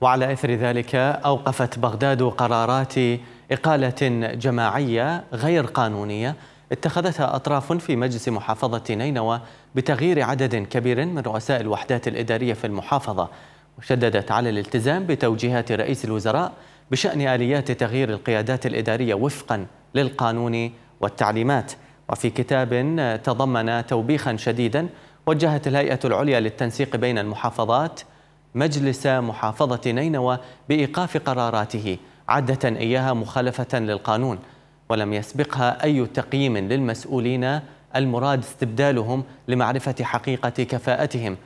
وعلى اثر ذلك اوقفت بغداد قرارات اقاله جماعيه غير قانونيه اتخذتها اطراف في مجلس محافظه نينوى بتغيير عدد كبير من رؤساء الوحدات الاداريه في المحافظه وشددت على الالتزام بتوجيهات رئيس الوزراء بشان اليات تغيير القيادات الاداريه وفقا للقانون والتعليمات وفي كتاب تضمن توبيخا شديدا وجهت الهيئه العليا للتنسيق بين المحافظات مجلس محافظة نينوى بإيقاف قراراته عادة إياها مخالفة للقانون ولم يسبقها أي تقييم للمسؤولين المراد استبدالهم لمعرفة حقيقة كفاءتهم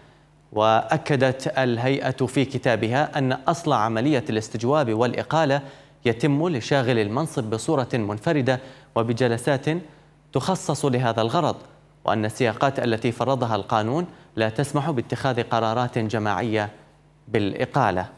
وأكدت الهيئة في كتابها أن أصل عملية الاستجواب والإقالة يتم لشاغل المنصب بصورة منفردة وبجلسات تخصص لهذا الغرض وأن السياقات التي فرضها القانون لا تسمح باتخاذ قرارات جماعية بالإقالة